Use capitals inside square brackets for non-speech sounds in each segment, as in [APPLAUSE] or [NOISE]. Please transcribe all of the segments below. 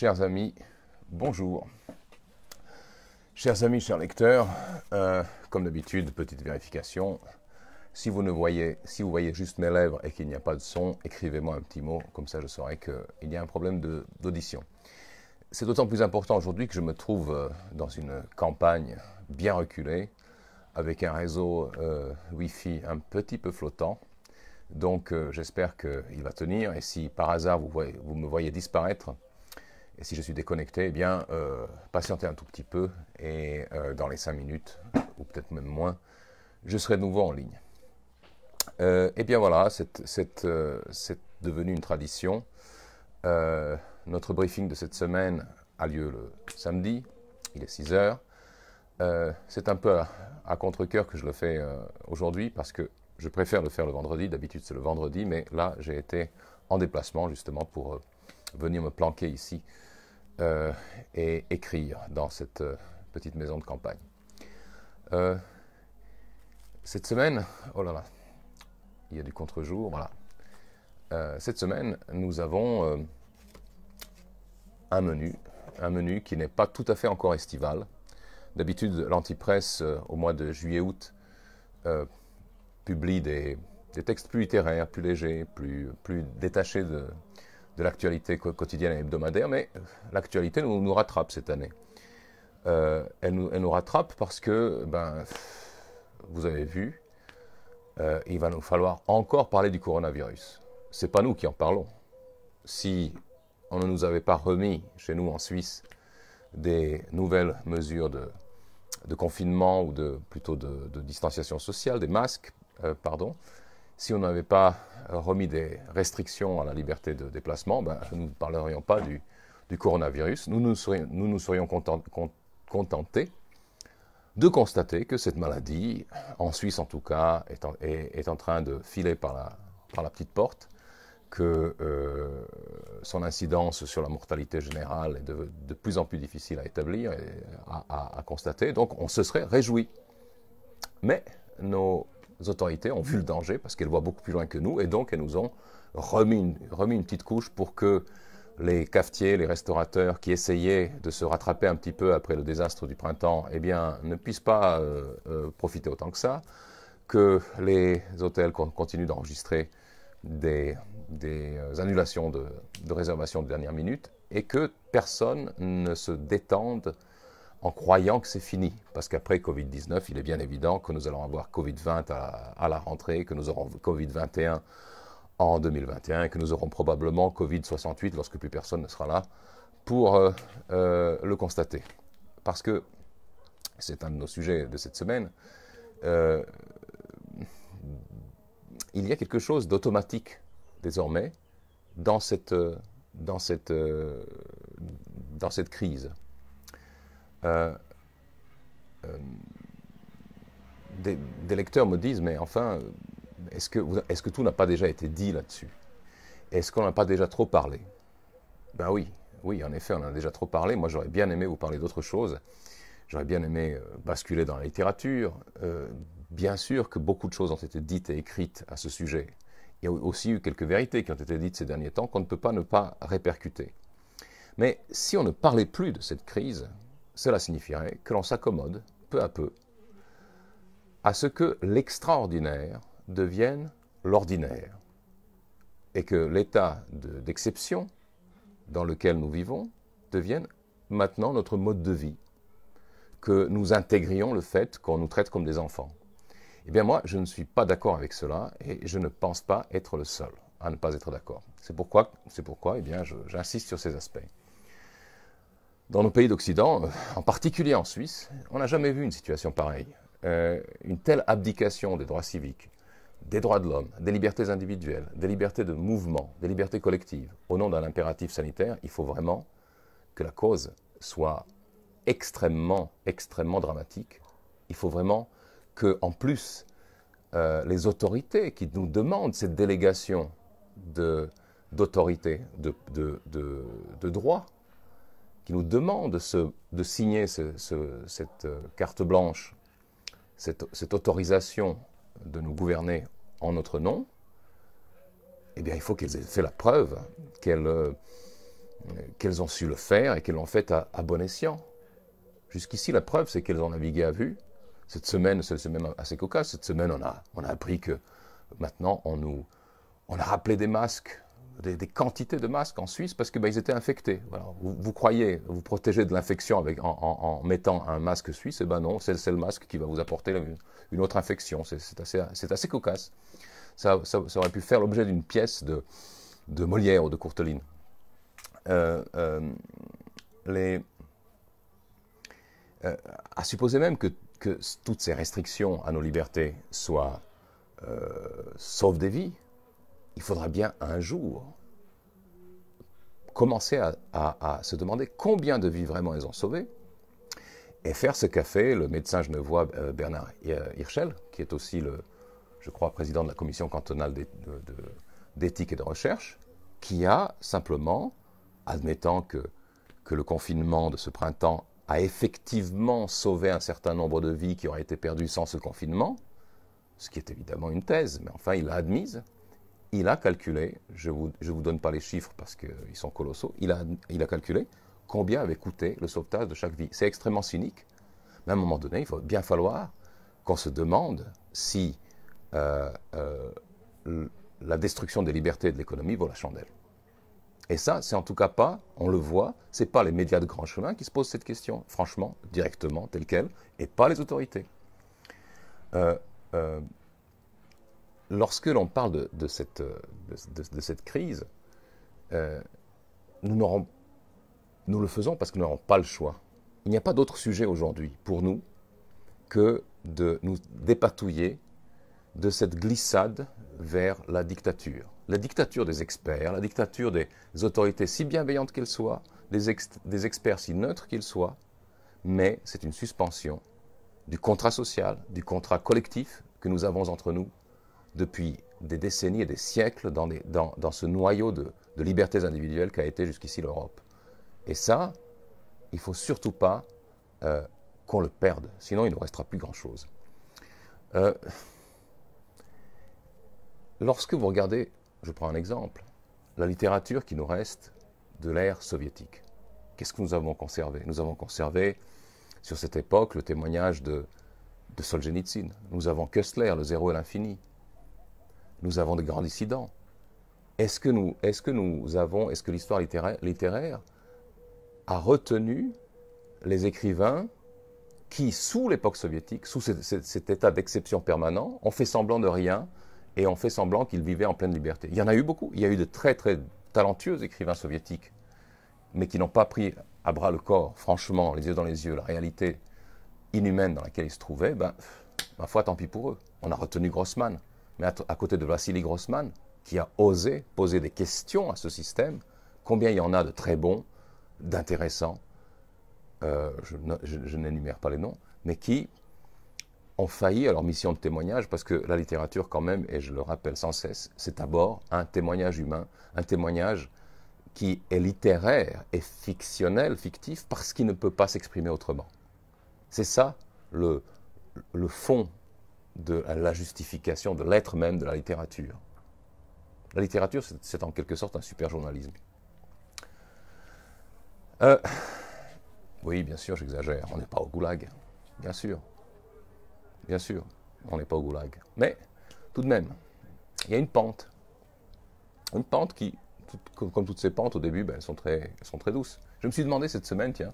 Chers amis, bonjour. Chers amis, chers lecteurs, euh, comme d'habitude, petite vérification. Si vous ne voyez, si vous voyez juste mes lèvres et qu'il n'y a pas de son, écrivez-moi un petit mot, comme ça je saurai qu'il y a un problème d'audition. C'est d'autant plus important aujourd'hui que je me trouve euh, dans une campagne bien reculée, avec un réseau euh, Wi-Fi un petit peu flottant. Donc j'espère j'espère qu'il va tenir, et si par hasard vous me voyez disparaître, et si je suis déconnecté, eh bien, euh, patientez un tout petit peu et euh, dans les cinq minutes, ou peut-être même moins, je serai de nouveau en ligne. eh bien voilà, c'est euh, devenu une tradition. notre briefing de cette semaine a lieu le samedi, il est 6 h c'est un peu à, à contre-coeur que je le fais aujourd'hui parce que je préfère le faire le vendredi. D'habitude, c'est le vendredi, mais là, j'ai été en déplacement justement pour venir me planquer ici euh, et écrire dans cette euh, petite maison de campagne. Euh, cette semaine, oh là là, il y a du contre-jour, voilà. cette semaine, nous avons un menu, un menu qui n'est pas tout à fait encore estival. D'habitude, l'antipresse, au mois de juillet-août, publie des, textes plus littéraires, plus légers, plus, plus détachés de, de l'actualité quotidienne et hebdomadaire, mais euh, l'actualité nous, rattrape cette année. Euh, elle, nous, nous, rattrape parce que, ben, vous avez vu, euh, il va nous falloir encore parler du coronavirus. C'est pas nous qui en parlons. Si on ne nous avait pas remis chez nous en Suisse des nouvelles mesures de, de confinement ou de plutôt de, distanciation sociale, des masques, pardon, si on n'avait pas euh, remis des restrictions à la liberté de déplacement, ben, nous ne parlerions pas du, coronavirus. Nous nous serions, contentés de constater que cette maladie, en Suisse en tout cas, est en, train de filer par la, petite porte, que euh, son incidence sur la mortalité générale est de, plus en plus difficile à établir et à, à constater. Donc on se serait réjoui. Mais nos les autorités ont vu le danger parce qu'elles voient beaucoup plus loin que nous et donc elles nous ont remis une, petite couche pour que les cafetiers, les restaurateurs qui essayaient de se rattraper un petit peu après le désastre du printemps, eh bien, ne puissent pas euh, euh, profiter autant que ça, que les hôtels continuent d'enregistrer des, euh, annulations de, de réservations de dernière minute et que personne ne se détende en croyant que c'est fini. Parce qu'après Covid-19, il est bien évident que nous allons avoir Covid-20 à, la rentrée, que nous aurons Covid-21 en 2021 que nous aurons probablement Covid-68 lorsque plus personne ne sera là pour euh, euh, le constater. Parce que c'est un de nos sujets de cette semaine. Euh, il y a quelque chose d'automatique désormais dans cette, dans cette, dans cette crise. Euh, euh, des, lecteurs me disent, mais enfin, est-ce que, tout n'a pas déjà été dit là-dessus Est-ce qu'on n'a pas déjà trop parlé Ben oui, oui, en effet, on a déjà trop parlé. Moi, j'aurais bien aimé vous parler d'autre chose. J'aurais bien aimé euh, basculer dans la littérature. bien sûr que beaucoup de choses ont été dites et écrites à ce sujet. Il y a aussi eu quelques vérités qui ont été dites ces derniers temps qu'on ne peut pas ne pas répercuter. Mais si on ne parlait plus de cette crise, cela signifierait que l'on s'accommode peu à peu à ce que l'extraordinaire devienne l'ordinaire et que l'état d'exception dans lequel nous vivons devienne maintenant notre mode de vie, que nous intégrions le fait qu'on nous traite comme des enfants. Eh bien moi, je ne suis pas d'accord avec cela et je ne pense pas être le seul à ne pas être d'accord. C'est pourquoi, pourquoi eh j'insiste sur ces aspects dans nos pays d'Occident, euh, en particulier en Suisse, on n'a jamais vu une situation pareille. Euh, une telle abdication des droits civiques, des droits de l'homme, des libertés individuelles, des libertés de mouvement, des libertés collectives, au nom d'un impératif sanitaire, il faut vraiment que la cause soit extrêmement, extrêmement dramatique. Il faut vraiment que, en plus, euh, les autorités qui nous demandent cette délégation d'autorité, de, droits, de qui nous demande de signer cette euh, carte blanche, cette, autorisation de nous gouverner en notre nom, eh bien, il faut qu'elles aient fait la preuve qu'elles euh, ont su le faire et qu'elles l'ont fait à, bon escient. Jusqu'ici, la preuve, c'est qu'elles ont navigué à vue. Cette semaine, c'est semaine assez cocasse. Cette semaine, on a, on a appris que maintenant, on nous, on a rappelé des masques des, quantités de masques en Suisse parce qu'ils bah, ben, étaient infectés. vous, croyez vous protéger de l'infection en, en, mettant un masque suisse et eh ben non, c'est le masque qui va vous apporter une, autre infection. C'est assez, cocasse. Ça, aurait pu faire l'objet d'une pièce de, de, Molière ou de Courteline. Euh, euh, les, euh, à supposer même que, que, toutes ces restrictions à nos libertés soient sauvent des vies, il faudra bien un jour commencer à, se demander combien de vies vraiment elles ont sauvées et faire ce qu'a fait le médecin genevois euh, Bernard Hirschel, qui est aussi le, je crois, président de la commission cantonale d'éthique et de recherche, qui a simplement, admettant que, que le confinement de ce printemps a effectivement sauvé un certain nombre de vies qui auraient été perdues sans ce confinement, ce qui est évidemment une thèse, mais enfin il l'a admise, il a calculé, je ne vous, vous, donne pas les chiffres parce qu'ils sont colossaux, il a, il a calculé combien avait coûté le sauvetage de chaque vie. C'est extrêmement cynique, mais à un moment donné, il va bien falloir qu'on se demande si euh, euh, la destruction des libertés et de l'économie vaut la chandelle. Et ça, c'est en tout cas pas, on le voit, c'est pas les médias de grand chemin qui se posent cette question, franchement, directement, telle quelle, et pas les autorités. Euh, lorsque l'on parle de, cette, euh, de, cette, crise, euh, nous, le faisons parce que nous n'aurons pas le choix. Il n'y a pas d'autre sujet aujourd'hui pour nous que de nous dépatouiller de cette glissade vers la dictature. La dictature des experts, la dictature des autorités, si bienveillantes qu'elles soient, des, des experts, si neutres qu'ils soient, mais c'est une suspension du contrat social, du contrat collectif que nous avons entre nous depuis des décennies et des siècles dans, ce noyau de, libertés individuelles qu'a été jusqu'ici l'Europe. Et ça, il ne faut surtout pas euh, qu'on le perde, sinon il ne restera plus grand-chose. Euh, lorsque vous regardez, je prends un exemple, la littérature qui nous reste de l'ère soviétique, qu'est-ce que nous avons conservé Nous avons conservé, sur cette époque, le témoignage de, de Solzhenitsyn. Nous avons Kessler, le zéro et l'infini. Nous avons des grands dissidents. Est-ce que nous, est que nous avons, est-ce que l'histoire littéraire, a retenu les écrivains qui, sous l'époque soviétique, sous cet, état d'exception permanent, ont fait semblant de rien et ont fait semblant qu'ils vivaient en pleine liberté. Il y en a eu beaucoup. Il y a eu de très très talentueux écrivains soviétiques, mais qui n'ont pas pris à bras le corps, franchement, les yeux dans les yeux, la réalité inhumaine dans laquelle ils se trouvaient. Ben, ma foi, tant pis pour eux. On a retenu Grossman. Mais à, côté de Vassili Grossman, qui a osé poser des questions à ce système, combien il y en a de très bons, d'intéressants, euh, je, n'énumère pas les noms, mais qui ont failli à leur mission de témoignage parce que la littérature, quand même, et je le rappelle sans cesse, c'est d'abord un témoignage humain, un témoignage qui est littéraire et fictionnel, fictif, parce qu'il ne peut pas s'exprimer autrement. C'est ça le fond de la justification de l'être même de la littérature. La littérature, c'est en quelque sorte un super journalisme. Euh, oui, bien sûr, j'exagère. On n'est pas au goulag. Bien sûr. Bien sûr, on n'est pas au goulag. Mais tout de même, il y a une pente. Une pente qui, comme toutes ces pentes, au début, ben, elles, sont très, sont très douces. Je me suis demandé cette semaine, tiens,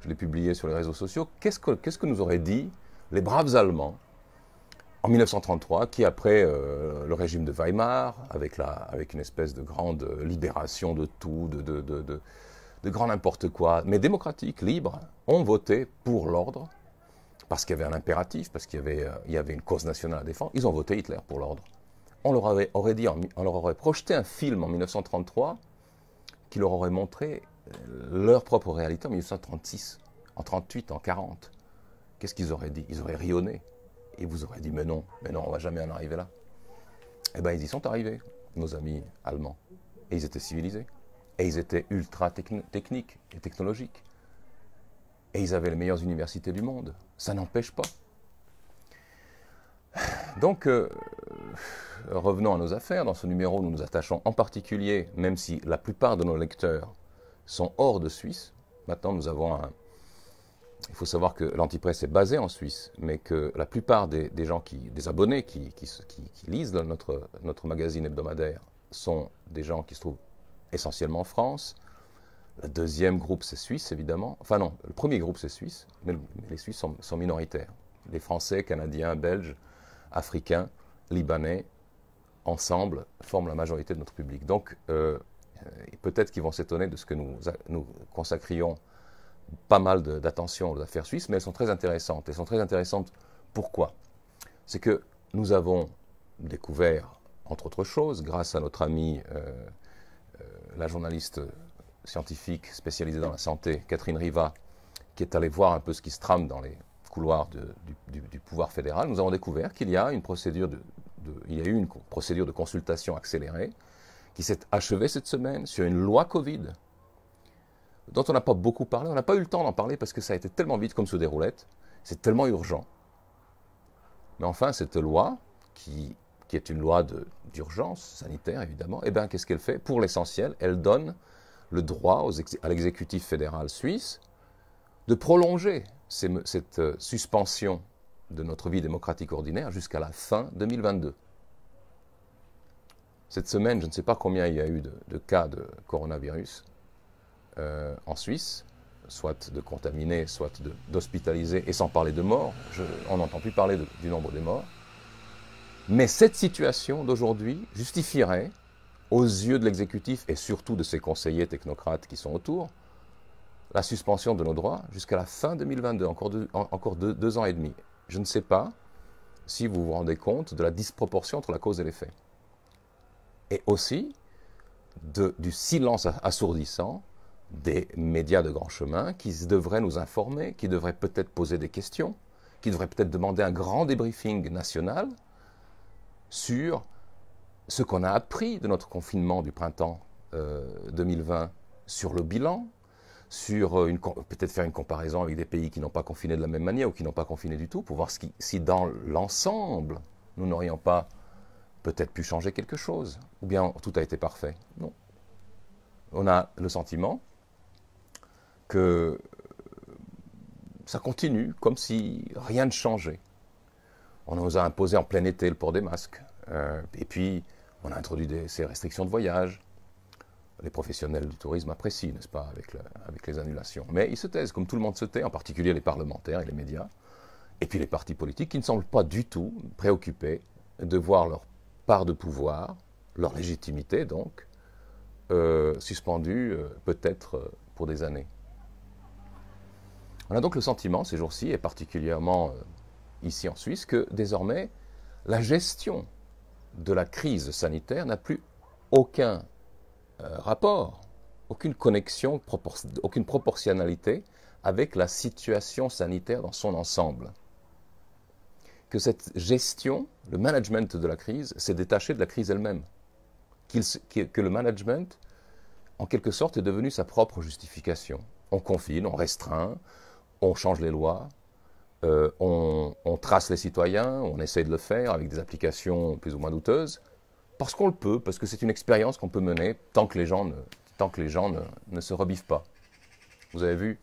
je l'ai publié sur les réseaux sociaux, qu'est-ce que, qu'est-ce que nous auraient dit les braves Allemands en 1933, qui après euh, le régime de Weimar, avec, la, avec une espèce de grande libération de tout, de, de, de, grand n'importe quoi, mais démocratique, libre, ont voté pour l'ordre, parce qu'il y avait un impératif, parce qu'il y, avait, euh, il y avait une cause nationale à défendre, ils ont voté Hitler pour l'ordre. On leur, avait, aurait dit, on leur aurait projeté un film en 1933 qui leur aurait montré euh, leur propre réalité en 1936, en 1938, en 40. Qu'est-ce qu'ils auraient dit Ils auraient rionné. Et vous aurez dit, mais non, mais non, on va jamais en arriver là. Eh bien, ils y sont arrivés, nos amis allemands. Et ils étaient civilisés. Et ils étaient ultra techniques et technologiques. Et ils avaient les meilleures universités du monde. Ça n'empêche pas. Donc, euh, revenons à nos affaires. Dans ce numéro, nous nous attachons en particulier, même si la plupart de nos lecteurs sont hors de Suisse. Maintenant, nous avons un, il faut savoir que l'Antipresse est basée en Suisse, mais que la plupart des, gens, qui, des abonnés qui, qui, lisent notre, notre, magazine hebdomadaire sont des gens qui se trouvent essentiellement en France. Le deuxième groupe, c'est Suisse, évidemment. Enfin non, le premier groupe, c'est Suisse, mais, les Suisses sont, minoritaires. Les Français, Canadiens, Belges, Africains, Libanais, ensemble, forment la majorité de notre public. Donc, euh, peut-être qu'ils vont s'étonner de ce que nous, nous consacrions pas mal d'attention aux affaires suisses, mais elles sont très intéressantes. Elles sont très intéressantes pourquoi C'est que nous avons découvert, entre autres choses, grâce à notre amie, euh, euh, la journaliste scientifique spécialisée dans la santé, Catherine Riva, qui est allée voir un peu ce qui se trame dans les couloirs du, pouvoir fédéral, nous avons découvert qu'il y a une procédure de, il y a eu une procédure de consultation accélérée qui s'est achevée cette semaine sur une loi Covid dont on n'a pas beaucoup parlé, on n'a pas eu le temps d'en parler parce que ça a été tellement vite comme sous des roulettes, c'est tellement urgent. Mais enfin, cette loi, qui, est une loi d'urgence sanitaire évidemment, eh bien qu'est-ce qu'elle fait Pour l'essentiel, elle donne le droit à l'exécutif fédéral suisse de prolonger cette euh, suspension de notre vie démocratique ordinaire jusqu'à la fin 2022. Cette semaine, je ne sais pas combien il y a eu de cas de coronavirus, euh, en Suisse, soit de contaminés, soit d'hospitalisés, et sans parler de morts, on n'entend plus parler du nombre des morts. Mais cette situation d'aujourd'hui justifierait, aux yeux de l'exécutif et surtout de ses conseillers technocrates qui sont autour, la suspension de nos droits jusqu'à la fin 2022, encore, deux, ans et demi. Je ne sais pas si vous vous rendez compte de la disproportion entre la cause et l'effet. Et aussi du silence assourdissant des médias de grand chemin qui devraient nous informer, qui devraient peut-être poser des questions, qui devraient peut-être demander un grand débriefing national sur ce qu'on a appris de notre confinement du printemps 2020, euh, sur le bilan, sur euh, peut-être faire une comparaison avec des pays qui n'ont pas confiné de la même manière ou qui n'ont pas confiné du tout, pour voir si dans l'ensemble, nous n'aurions pas peut-être pu changer quelque chose, ou bien tout a été parfait. Non. On a le sentiment que ça continue comme si rien ne changeait. On nous a imposé en plein été le port des masques. Euh, et puis, on a introduit ces restrictions de voyage. Les professionnels du tourisme apprécient, n'est-ce pas, avec, les annulations. Mais ils se taisent, comme tout le monde se tait, en particulier les parlementaires et les médias. Et puis les partis politiques qui ne semblent pas du tout préoccupés de voir leur part de pouvoir, leur légitimité donc, euh, suspendue euh, peut-être pour des années. On a donc le sentiment, ces jours-ci, et particulièrement euh, ici en Suisse, que désormais, la gestion de la crise sanitaire n'a plus aucun euh, rapport, aucune connexion, aucune proportionnalité avec la situation sanitaire dans son ensemble. Que cette gestion, le management de la crise, s'est détaché de la crise elle-même. que le management, en quelque sorte, est devenu sa propre justification. On confine, on restreint, on change les lois, euh, on, trace les citoyens, on essaie de le faire avec des applications plus ou moins douteuses, parce qu'on le peut, parce que c'est une expérience qu'on peut mener tant que les gens ne, tant que les gens ne, se rebiffent pas. Vous avez vu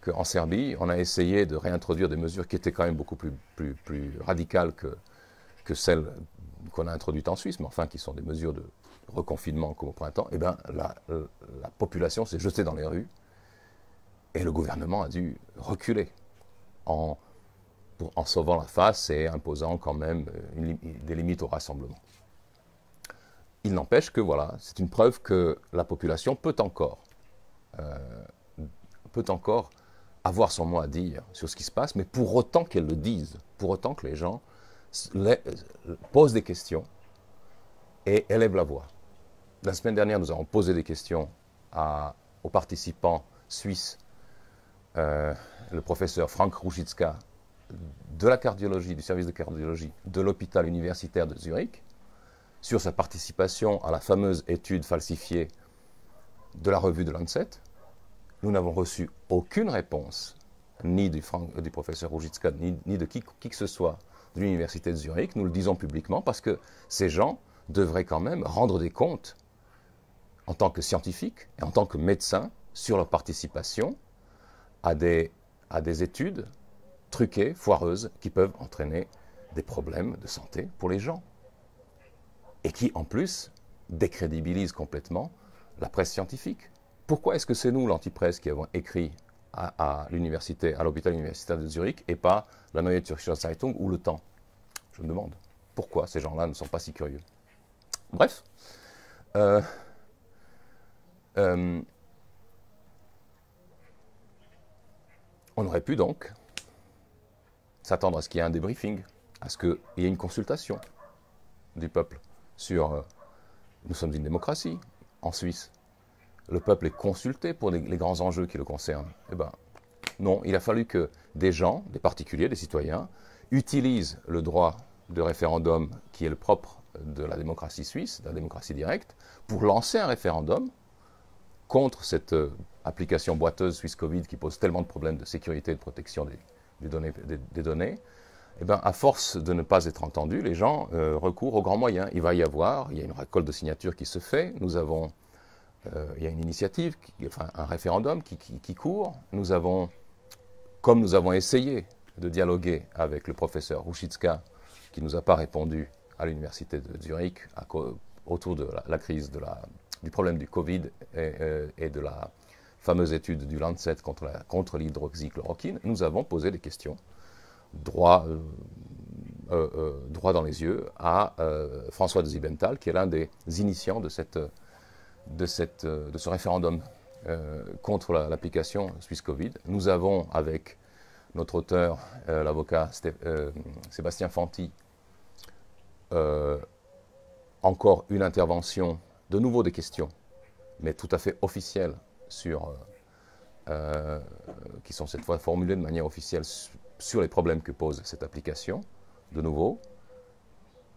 qu'en Serbie, on a essayé de réintroduire des mesures qui étaient quand même beaucoup plus, plus, plus radicales que, que celles qu'on a introduites en Suisse, mais enfin qui sont des mesures de reconfinement comme au printemps. Et eh bien, la population s'est jetée dans les rues. Et le gouvernement a dû reculer en, sauvant la face et imposant quand même euh, des limites au rassemblement. Il n'empêche que voilà, c'est une preuve que la population peut encore, euh, peut encore avoir son mot à dire sur ce qui se passe, mais pour autant qu'elle le dise, pour autant que les gens euh, posent des questions et élèvent la voix. La semaine dernière, nous avons posé des questions aux participants suisses euh, le professeur Frank Ruchitska de la cardiologie, du service de cardiologie de l'hôpital universitaire de Zurich, sur sa participation à la fameuse étude falsifiée de la revue de Lancet. Nous n'avons reçu aucune réponse, ni du, euh, professeur Rujitska, ni, de qui, que ce soit de l'université de Zurich. Nous le disons publiquement parce que ces gens devraient quand même rendre des comptes en tant que scientifiques et en tant que médecins sur leur participation à des, à des études truquées, foireuses, qui peuvent entraîner des problèmes de santé pour les gens. Et qui, en plus, décrédibilisent complètement la presse scientifique. Pourquoi est-ce que c'est nous, l'antipresse, qui avons écrit à, l'université, à l'hôpital universitaire de Zurich, et pas la Neue Zürcher Zeitung ou Le Temps Je me demande pourquoi ces gens-là ne sont pas si curieux. Bref. Euh, euh, On aurait pu donc s'attendre à ce qu'il y ait un débriefing, à ce qu'il y ait une consultation du peuple sur... Euh, nous sommes une démocratie en Suisse. Le peuple est consulté pour les, les grands enjeux qui le concernent. Eh bien, non, il a fallu que des gens, des particuliers, des citoyens, utilisent le droit de référendum qui est le propre de la démocratie suisse, de la démocratie directe, pour lancer un référendum contre cette euh, application boiteuse Suisse Covid qui pose tellement de problèmes de sécurité et de protection des, données, eh ben, à force de ne pas être entendus, les gens euh, recourent aux grands moyens. Il va y avoir, il y a une récolte de signatures qui se fait, nous avons, euh, il y a une initiative, enfin un référendum qui, court. Nous avons, comme nous avons essayé de dialoguer avec le professeur Ruchitska, qui ne nous a pas répondu à l'université de Zurich autour de la, la crise de la, du problème du Covid euh, et, de la fameuse étude du Lancet contre l'hydroxychloroquine, nous avons posé des questions droit, euh, euh, dans les yeux à François de Zibenthal, qui est l'un des initiants de, ce référendum contre l'application Suisse Covid. Nous avons, avec notre auteur, l'avocat Sébastien Fanti, encore une intervention de nouveau des questions, mais tout à fait officielles, euh, euh, qui sont cette fois formulées de manière officielle sur les problèmes que pose cette application, de nouveau,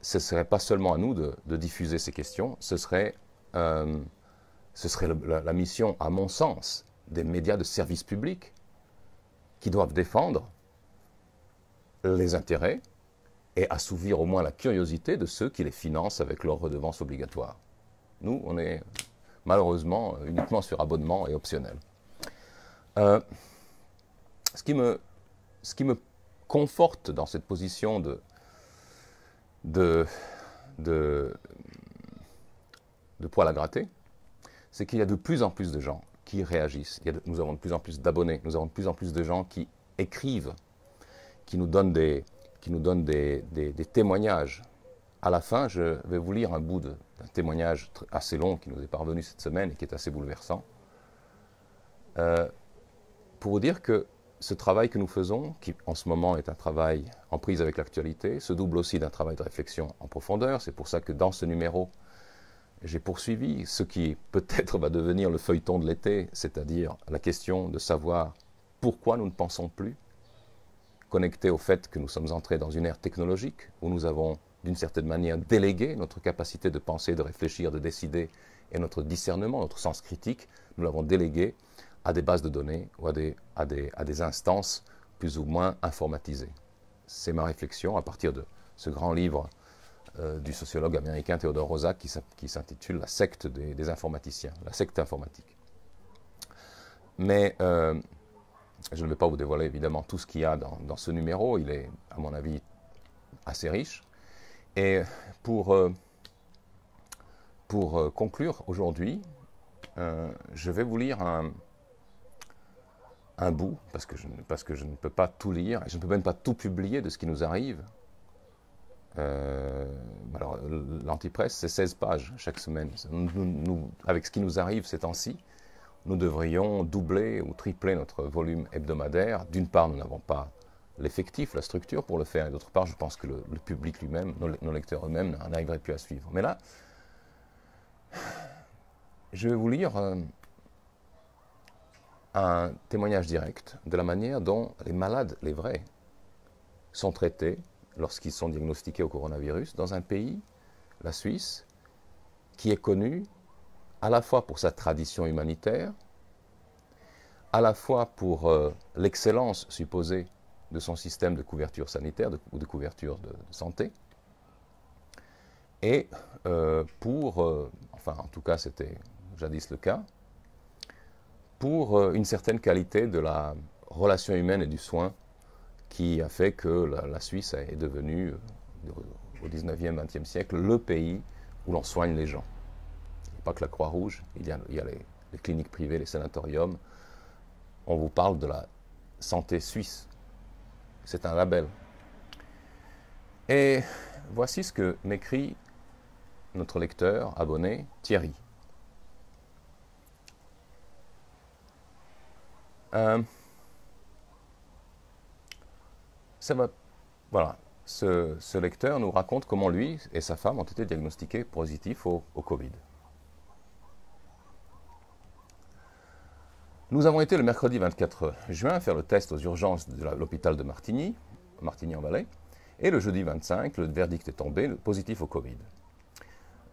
ce ne serait pas seulement à nous de, diffuser ces questions, ce serait, euh, la, la, mission, à mon sens, des médias de service public qui doivent défendre les intérêts et assouvir au moins la curiosité de ceux qui les financent avec leurs redevances obligatoires. Nous, on est malheureusement uniquement sur abonnement et optionnel. Euh, ce, qui me, ce qui me conforte dans cette position de, de, de, poil à gratter, c'est qu'il y a de plus en plus de gens qui réagissent. nous avons de plus en plus d'abonnés, nous avons de plus en plus de gens qui écrivent, qui nous donnent des, qui nous donnent des, des témoignages à la fin, je vais vous lire un bout d'un témoignage assez long qui nous est parvenu cette semaine et qui est assez bouleversant, euh, pour vous dire que ce travail que nous faisons, qui en ce moment est un travail en prise avec l'actualité, se double aussi d'un travail de réflexion en profondeur. C'est pour ça que dans ce numéro, j'ai poursuivi ce qui peut-être [LAUGHS] va devenir le feuilleton de l'été, c'est-à-dire la question de savoir pourquoi nous ne pensons plus, connecté au fait que nous sommes entrés dans une ère technologique où nous avons d'une certaine manière, déléguer notre capacité de penser, de réfléchir, de décider et notre discernement, notre sens critique, nous l'avons délégué à des bases de données ou à des, à des, instances plus ou moins informatisées. C'est ma réflexion à partir de ce grand livre euh, du sociologue américain Theodore Rosa qui, s'intitule La secte des, informaticiens, la secte informatique. Mais euh, je ne vais pas vous dévoiler évidemment tout ce qu'il y a dans ce numéro, il est à mon avis assez riche. Et pour, euh, pour euh, conclure aujourd'hui, euh, je vais vous lire un, un bout, parce que, je, parce que je ne peux pas tout lire, et je ne peux même pas tout publier de ce qui nous arrive. alors, l'antipresse, c'est 16 pages chaque semaine. Nous, avec ce qui nous arrive ces temps-ci, nous devrions doubler ou tripler notre volume hebdomadaire. D'une part, nous n'avons pas l'effectif, la structure pour le faire. Et d'autre part, je pense que le, public lui-même, nos, lecteurs eux-mêmes, n'arriveraient plus à suivre. Mais là, je vais vous lire euh, un témoignage direct de la manière dont les malades, les vrais, sont traités lorsqu'ils sont diagnostiqués au coronavirus dans un pays, la Suisse, qui est connu à la fois pour sa tradition humanitaire, à la fois pour euh, l'excellence supposée de son système de couverture sanitaire ou de couverture de, santé. Et euh, pour, euh, enfin en tout cas c'était jadis le cas, pour euh, une certaine qualité de la relation humaine et du soin qui a fait que la, Suisse est devenue au 19e, 20e siècle le pays où l'on soigne les gens. pas que la Croix-Rouge, il y a, les cliniques privées, les sanatoriums. On vous parle de la santé suisse, c'est un label. Et voici ce que m'écrit notre lecteur abonné, Thierry. Euh, voilà, ce, lecteur nous raconte comment lui et sa femme ont été diagnostiqués positifs au, au Covid. Nous avons été le mercredi 24 juin faire le test aux urgences de l'hôpital de Martigny, martigny en Valais et le jeudi 25, le verdict est tombé, positif au Covid.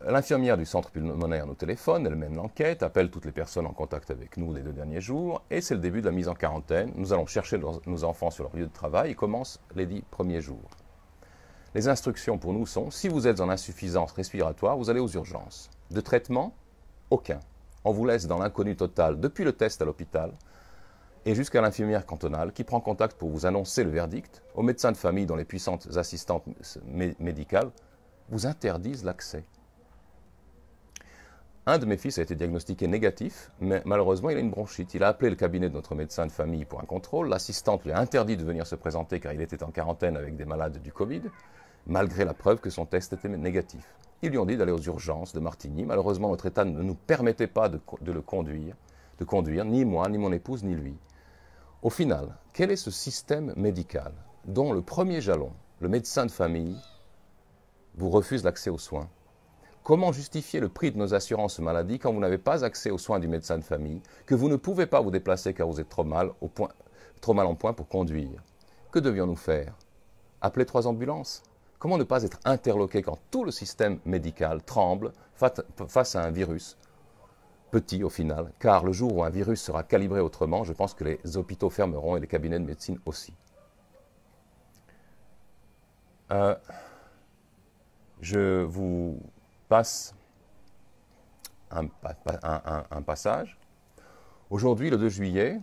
L'infirmière du centre pulmonaire nous téléphone, elle mène l'enquête, appelle toutes les personnes en contact avec nous les deux derniers jours, et c'est le début de la mise en quarantaine. Nous allons chercher nos enfants sur leur lieu de travail et commence les dix premiers jours. Les instructions pour nous sont, si vous êtes en insuffisance respiratoire, vous allez aux urgences. De traitement, aucun. On vous laisse dans l'inconnu total depuis le test à l'hôpital et jusqu'à l'infirmière cantonale qui prend contact pour vous annoncer le verdict, aux médecins de famille dont les puissantes assistantes médicales vous interdisent l'accès. Un de mes fils a été diagnostiqué négatif, mais malheureusement il a une bronchite. Il a appelé le cabinet de notre médecin de famille pour un contrôle. L'assistante lui a interdit de venir se présenter car il était en quarantaine avec des malades du Covid, malgré la preuve que son test était négatif. Ils lui ont dit d'aller aux urgences de Martigny. Malheureusement, notre État ne nous permettait pas de, le conduire, de conduire, ni moi, ni mon épouse, ni lui. Au final, quel est ce système médical dont le premier jalon, le médecin de famille, vous refuse l'accès aux soins Comment justifier le prix de nos assurances maladie quand vous n'avez pas accès aux soins du médecin de famille, que vous ne pouvez pas vous déplacer car vous êtes trop mal, au point, trop mal en point pour conduire Que devions-nous faire Appeler trois ambulances Comment ne pas être interloqué quand tout le système médical tremble face à un virus petit au final, car le jour où un virus sera calibré autrement, je pense que les hôpitaux fermeront et les cabinets de médecine aussi. Euh, je vous passe un passage. Aujourd'hui, le 2 juillet,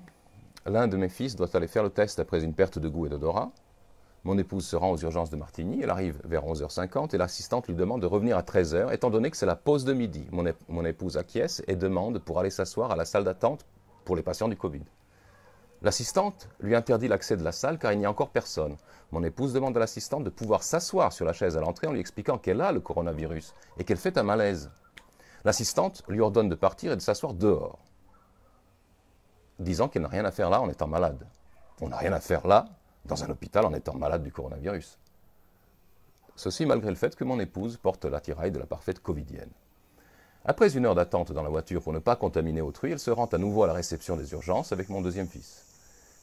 l'un de mes fils doit aller faire le test après une perte de goût et d'odorat. Mon épouse se rend aux urgences de Martigny, elle arrive vers 11h50 et l'assistante lui demande de revenir à 13h, étant donné que c'est la pause de midi. Mon, épouse acquiesce et demande pour aller s'asseoir à la salle d'attente pour les patients du Covid. L'assistante lui interdit l'accès de la salle car il n'y a encore personne. Mon épouse demande à l'assistante de pouvoir s'asseoir sur la chaise à l'entrée en lui expliquant qu'elle a le coronavirus et qu'elle fait un malaise. L'assistante lui ordonne de partir et de s'asseoir dehors, disant qu'elle n'a rien à faire là en étant malade. On n'a rien à faire là dans un hôpital en étant malade du coronavirus. Ceci malgré le fait que mon épouse porte l'attirail de la parfaite covidienne. Après une heure d'attente dans la voiture pour ne pas contaminer autrui, elle se rend à nouveau à la réception des urgences avec mon deuxième fils.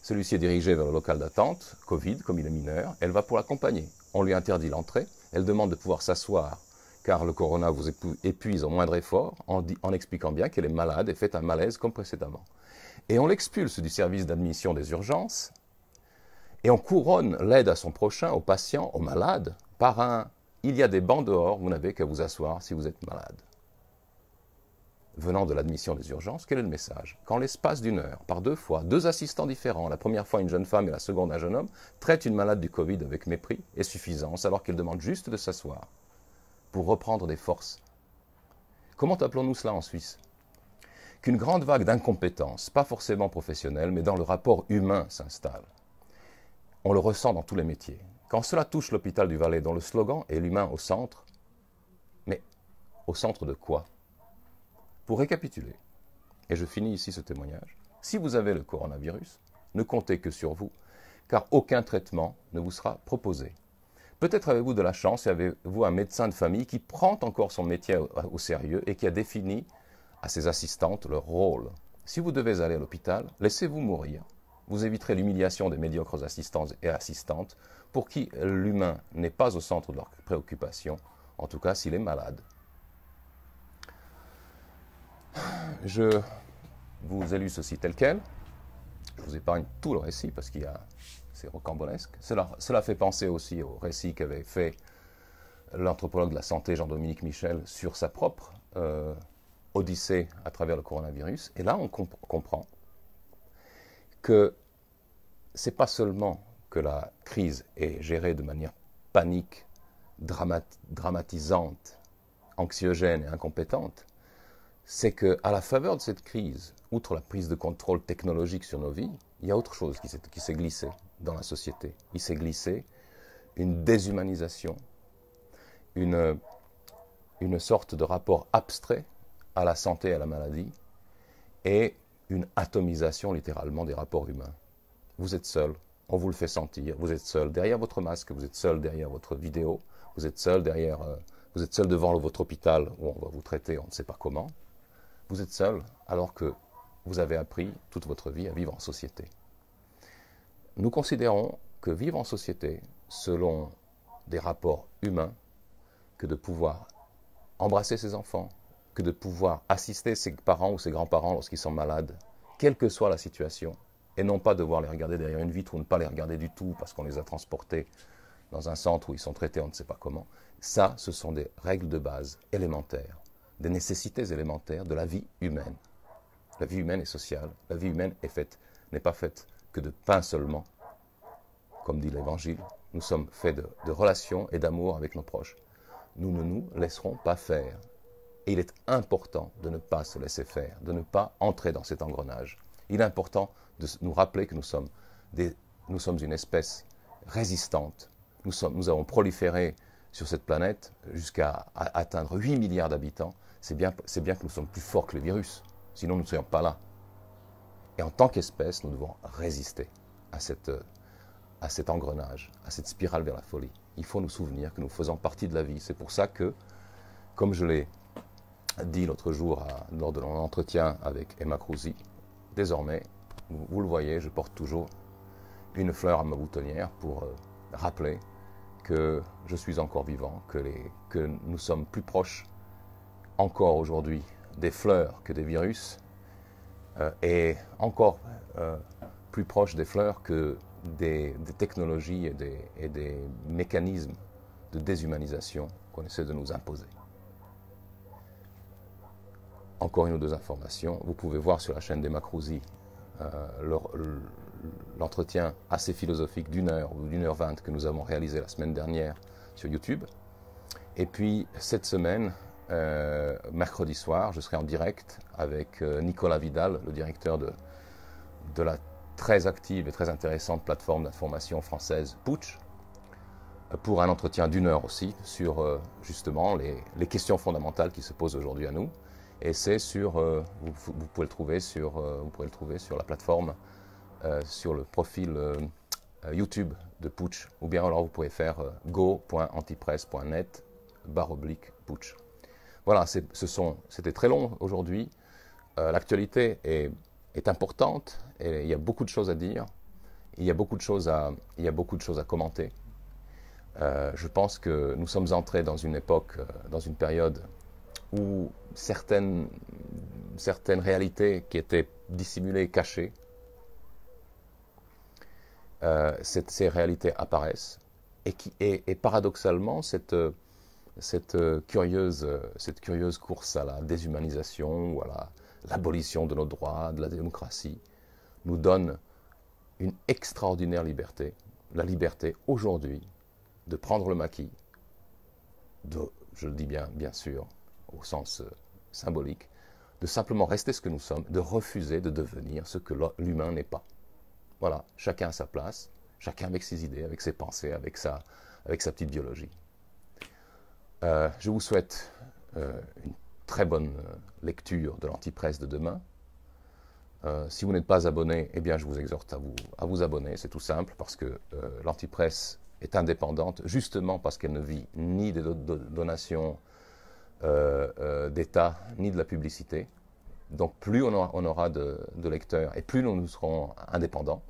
Celui-ci est dirigé vers le local d'attente, Covid, comme il est mineur, elle va pour l'accompagner. On lui interdit l'entrée, elle demande de pouvoir s'asseoir, car le corona vous épuise au moindre effort, en, en expliquant bien qu'elle est malade et fait un malaise comme précédemment. Et on l'expulse du service d'admission des urgences, et on couronne l'aide à son prochain, au patients, aux malades, par un il y a des bancs dehors, vous n'avez qu'à vous asseoir si vous êtes malade. Venant de l'admission des urgences, quel est le message Quand l'espace d'une heure, par deux fois, deux assistants différents, la première fois une jeune femme et la seconde un jeune homme, traitent une malade du Covid avec mépris et suffisance alors qu'elle demande juste de s'asseoir pour reprendre des forces. Comment appelons-nous cela en Suisse Qu'une grande vague d'incompétence, pas forcément professionnelle, mais dans le rapport humain s'installe on le ressent dans tous les métiers. Quand cela touche l'hôpital du Valais, dont le slogan est l'humain au centre, mais au centre de quoi Pour récapituler, et je finis ici ce témoignage, si vous avez le coronavirus, ne comptez que sur vous, car aucun traitement ne vous sera proposé. Peut-être avez-vous de la chance et avez-vous un médecin de famille qui prend encore son métier au sérieux et qui a défini à ses assistantes leur rôle. Si vous devez aller à l'hôpital, laissez-vous mourir. Vous éviterez l'humiliation des médiocres assistants et assistantes pour qui l'humain n'est pas au centre de leurs préoccupations, en tout cas s'il est malade. Je vous lu ceci tel quel. Je vous épargne tout le récit parce qu'il y a c'est rocambolesque. Cela, fait penser aussi au récit qu'avait fait l'anthropologue de la santé Jean-Dominique Michel sur sa propre euh, odyssée à travers le coronavirus. Et là, on comprend que c'est pas seulement que la crise est gérée de manière panique, dramatisante, anxiogène et incompétente, c'est qu'à la faveur de cette crise, outre la prise de contrôle technologique sur nos vies, il y a autre chose qui s'est glissée dans la société. Il s'est glissé une déshumanisation, une, une sorte de rapport abstrait à la santé et à la maladie, et une atomisation littéralement des rapports humains. Vous êtes seul, on vous le fait sentir, vous êtes seul derrière votre masque, vous êtes seul derrière votre vidéo, vous êtes seul derrière, euh, vous êtes seul devant votre hôpital où on va vous traiter, on ne sait pas comment. Vous êtes seul alors que vous avez appris toute votre vie à vivre en société. Nous considérons que vivre en société, selon des rapports humains, que de pouvoir embrasser ses enfants, que de pouvoir assister ses parents ou ses grands-parents lorsqu'ils sont malades, quelle que soit la situation, et non pas devoir les regarder derrière une vitre ou ne pas les regarder du tout parce qu'on les a transportés dans un centre où ils sont traités on ne sait pas comment. Ça, ce sont des règles de base élémentaires, des nécessités élémentaires de la vie humaine. La vie humaine est sociale, la vie humaine est faite, n'est pas faite que de pain seulement, comme dit l'Évangile. Nous sommes faits de relations et d'amour avec nos proches. Nous ne nous laisserons pas faire. Et il est important de ne pas se laisser faire, de ne pas entrer dans cet engrenage. Il est important de nous rappeler que nous sommes, des, nous sommes une espèce résistante. Nous, sommes, nous avons proliféré sur cette planète jusqu'à atteindre 8 milliards d'habitants. C'est bien, bien que nous sommes plus forts que le virus, sinon nous ne serions pas là. Et en tant qu'espèce, nous devons résister à, cette, à cet engrenage, à cette spirale vers la folie. Il faut nous souvenir que nous faisons partie de la vie. C'est pour ça que, comme je l'ai dit l'autre jour lors de mon entretien avec Emma Cruzzi, désormais, vous, le voyez, je porte toujours une fleur à ma boutonnière pour euh, rappeler que je suis encore vivant, que, nous sommes plus proches encore aujourd'hui des fleurs que des virus, euh, et encore euh, plus proches des fleurs que des, technologies et des mécanismes de déshumanisation qu'on essaie de nous imposer encore une ou deux informations. Vous pouvez voir sur la chaîne des Macrousi euh, l'entretien assez philosophique d'une heure ou d'une heure vingt que nous avons réalisé la semaine dernière sur YouTube. Et puis cette semaine, euh, mercredi soir, je serai en direct avec euh, Nicolas Vidal, le directeur de, de la très active et très intéressante plateforme d'information française Pouch, pour un entretien d'une heure aussi sur justement les questions fondamentales qui se posent aujourd'hui à nous. Et c'est sur, euh, vous, pouvez le trouver sur, euh, vous le trouver sur la plateforme, euh, sur le profil YouTube de Pouch, ou bien alors vous pouvez faire go.antipresse.net barre oblique Voilà, ce sont, c'était très long aujourd'hui. l'actualité est, est importante et il y a beaucoup de choses à dire. Il y a beaucoup de choses à, il y a beaucoup de choses à commenter. je pense que nous sommes entrés dans une époque, dans une période où certaines, réalités qui étaient dissimulées, cachées, euh, ces réalités apparaissent. Et, qui, paradoxalement, cette, curieuse, cette curieuse course à la déshumanisation ou à l'abolition de nos droits, de la démocratie, nous donne une extraordinaire liberté, la liberté aujourd'hui de prendre le maquis, de, je le dis bien, bien sûr, au sens euh, symbolique, de simplement rester ce que nous sommes, de refuser de devenir ce que l'humain n'est pas. Voilà, chacun à sa place, chacun avec ses idées, avec ses pensées, avec sa, avec sa petite biologie. Euh, je vous souhaite euh, une très bonne lecture de l'antipresse de demain. si vous n'êtes pas abonné, eh bien, je vous exhorte à vous, à vous abonner, c'est tout simple, parce que l'antipresse est indépendante, justement parce qu'elle ne vit ni des donations, euh, euh, d'État ni de la publicité. Donc plus on aura, on aura de, lecteurs et plus nous, serons indépendants.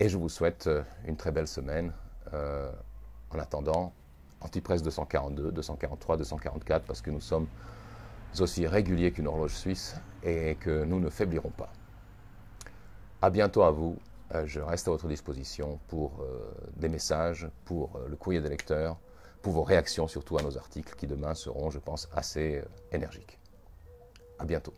Et je vous souhaite euh, une très belle semaine. en attendant, Antipresse 242, 243, 244, parce que nous sommes aussi réguliers qu'une horloge suisse et que nous ne faiblirons pas. À bientôt à vous. Je reste à votre disposition pour des messages, pour le courrier des lecteurs, pour vos réactions, surtout à nos articles qui demain seront, je pense, assez euh, énergiques. À bientôt.